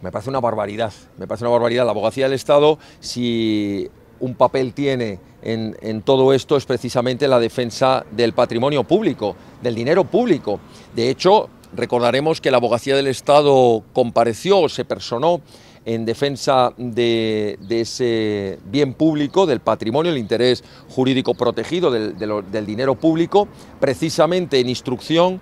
Me parece una barbaridad, me parece una barbaridad. La abogacía del Estado, si un papel tiene en, todo esto es precisamente la defensa del patrimonio público, del dinero público. De hecho, recordaremos que la abogacía del Estado compareció, se personó en defensa de, ese bien público, del patrimonio, el interés jurídico protegido del dinero público, precisamente en instrucción,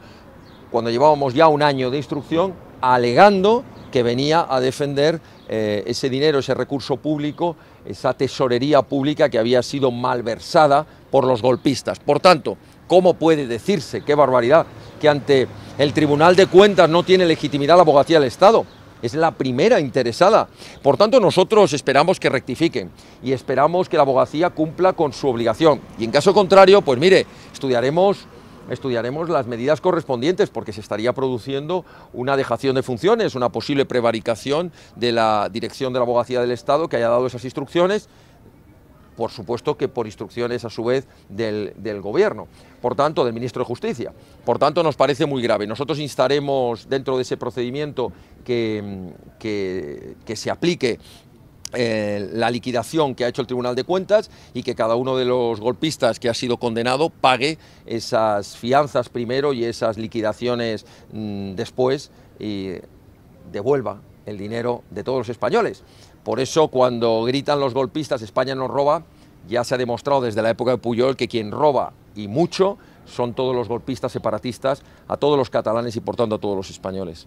cuando llevábamos ya un año de instrucción, alegando que venía a defender eh, ese dinero, ese recurso público, esa tesorería pública que había sido malversada por los golpistas. Por tanto, ¿cómo puede decirse, qué barbaridad, que ante el Tribunal de Cuentas no tiene legitimidad la abogacía del Estado? es la primera interesada. Por tanto, nosotros esperamos que rectifiquen y esperamos que la abogacía cumpla con su obligación. Y en caso contrario, pues mire, estudiaremos estudiaremos las medidas correspondientes porque se estaría produciendo una dejación de funciones, una posible prevaricación de la Dirección de la Abogacía del Estado que haya dado esas instrucciones por supuesto que por instrucciones a su vez del, Gobierno, por tanto del Ministro de Justicia. Por tanto nos parece muy grave. Nosotros instaremos dentro de ese procedimiento que, que, que se aplique eh, la liquidación que ha hecho el Tribunal de Cuentas y que cada uno de los golpistas que ha sido condenado pague esas fianzas primero y esas liquidaciones mm, después y devuelva el dinero de todos los españoles. Por eso cuando gritan los golpistas España nos roba, ya se ha demostrado desde la época de Puyol que quien roba y mucho son todos los golpistas separatistas, a todos los catalanes y por tanto a todos los españoles.